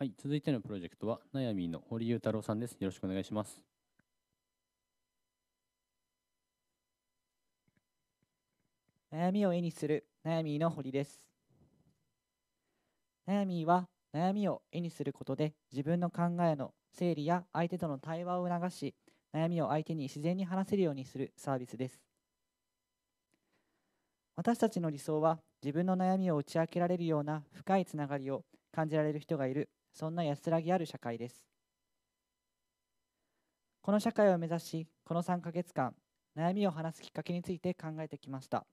はい、続いてのプロジェクトは、なやみの堀裕太郎さんです。よろしくお願いします。悩みを絵にする悩みの堀です。悩みは悩みを絵にすることで自分の考えの整理や相手との対話を促し悩みを相手に自然に話せるようにするサービスです私たちの理想は自分の悩みを打ち明けられるような深いつながりを感じられる人がいるそんな安らぎある社会ですこの社会を目指しこの3ヶ月間悩みを話すきっかけについて考えてきました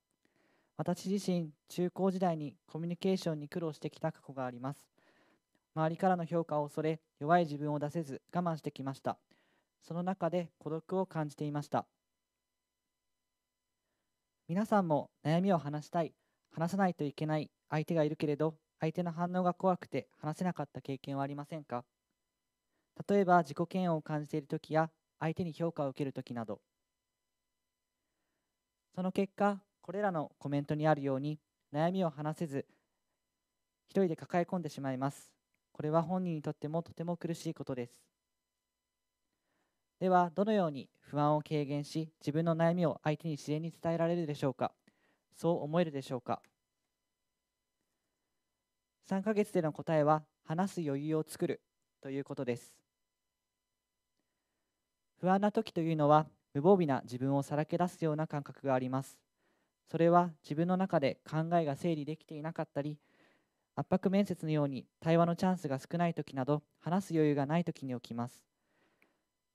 私自身中高時代にコミュニケーションに苦労してきた過去があります周りからの評価を恐れ弱い自分を出せず我慢してきましたその中で孤独を感じていました皆さんも悩みを話したい話さないといけない相手がいるけれど相手の反応が怖くて話せなかった経験はありませんか例えば自己嫌悪を感じている時や相手に評価を受ける時などその結果これらのコメントにあるように悩みを話せず一人で抱え込んでしまいますこれは本人にとってもとても苦しいことですではどのように不安を軽減し自分の悩みを相手に自然に伝えられるでしょうかそう思えるでしょうか3ヶ月での答えは話す余裕を作るということです不安な時というのは無防備な自分をさらけ出すような感覚がありますそれは自分の中で考えが整理できていなかったり圧迫面接のように対話のチャンスが少ない時など話す余裕がない時に起きます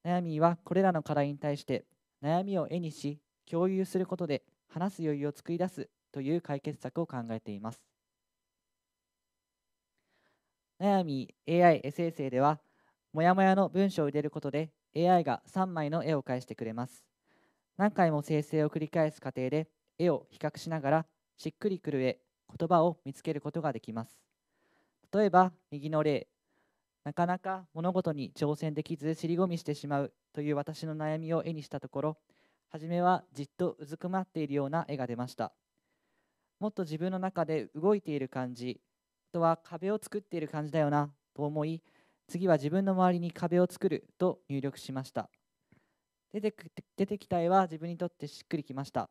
悩みはこれらの課題に対して悩みを絵にし共有することで話す余裕を作り出すという解決策を考えています悩み AI エッセではもやもやの文章を入れることで AI が3枚の絵を返してくれます何回も生成を繰り返す過程で絵を比較しながらしっくりくる絵言葉を見つけることができます例えば右の例なかなか物事に挑戦できず尻込みしてしまうという私の悩みを絵にしたところ初めはじっとうずくまっているような絵が出ましたもっと自分の中で動いている感じとは壁を作っている感じだよなと思い次は自分の周りに壁を作ると入力しました出て出てきた絵は自分にとってしっくりきました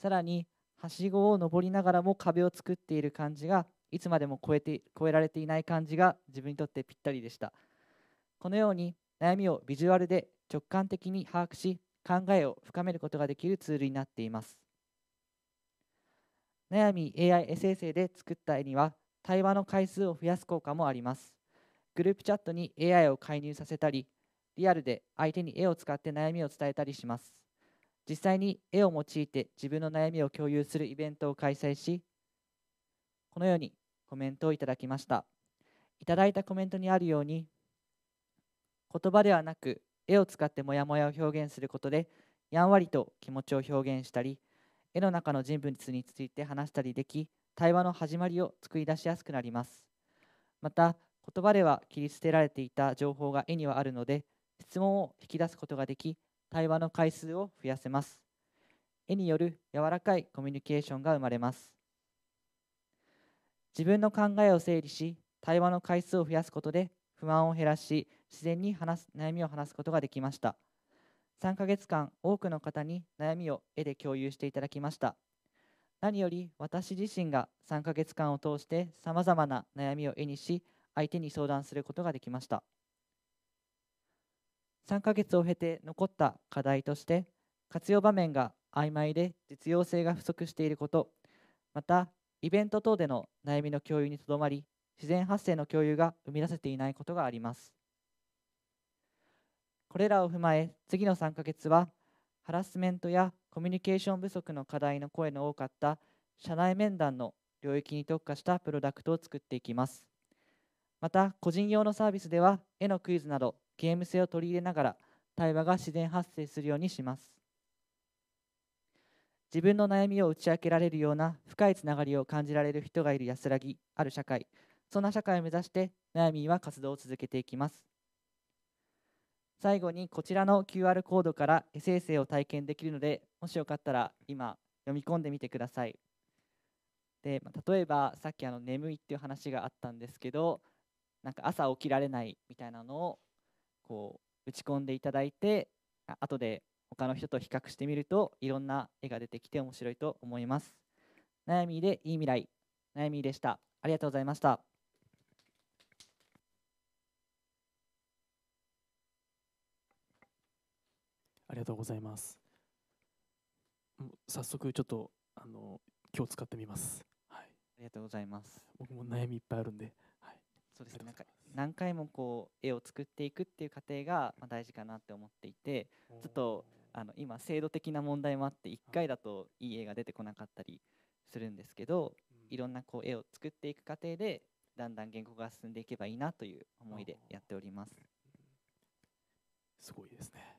さらにはしごを登りながらも壁を作っている感じがいつまでも超えて超えられていない感じが自分にとってぴったりでしたこのように悩みをビジュアルで直感的に把握し考えを深めることができるツールになっています悩み AI エッセイで作った絵には対話の回数を増やす効果もありますグループチャットに AI を介入させたりリアルで相手に絵を使って悩みを伝えたりします実際に絵を用いて自分の悩みを共有するイベントを開催しこのようにコメントをいただきましたいただいたコメントにあるように言葉ではなく絵を使ってモヤモヤを表現することでやんわりと気持ちを表現したり絵の中の人物について話したりでき対話の始まりを作り出しやすくなりますまた言葉では切り捨てられていた情報が絵にはあるので質問を引き出すことができ対話の回数を増やせます絵による柔らかいコミュニケーションが生まれます自分の考えを整理し対話の回数を増やすことで不満を減らし自然に話す悩みを話すことができました3ヶ月間多くの方に悩みを絵で共有していただきました何より私自身が3ヶ月間を通してさまざまな悩みを絵にし相手に相談することができました3ヶ月を経て残った課題として活用場面が曖昧で実用性が不足していることまたイベント等での悩みの共有にとどまり自然発生の共有が生み出せていないことがありますこれらを踏まえ次の3ヶ月はハラスメントやコミュニケーション不足の課題の声の多かった社内面談の領域に特化したプロダクトを作っていきます。また、個人用のサービスでは、絵のクイズなどゲーム性を取り入れながら、対話が自然発生するようにします。自分の悩みを打ち明けられるような深いつながりを感じられる人がいる安らぎある社会、そんな社会を目指して悩みは活動を続けていきます。最後にこちらの QR コードからエッセを体験できるのでもしよかったら今読み込んでみてください。で、まあ、例えばさっきあの眠いっていう話があったんですけどなんか朝起きられないみたいなのをこう打ち込んでいただいて後で他の人と比較してみるといろんな絵が出てきて面白いと思います。悩みでいい未来悩みでした。ありがとうございました。ありがとうございます。早速ちょっとあの今日使ってみます、はい、ありがとうございます僕も悩みいっぱいあるんで、はい、そうですねなんか何回もこう絵を作っていくっていう過程がま大事かなって思っていてちょっとあの今制度的な問題もあって1回だといい絵が出てこなかったりするんですけど、いろんなこう絵を作っていく過程でだんだん原稿が進んでいけばいいなという思いでやっております。すごいですね。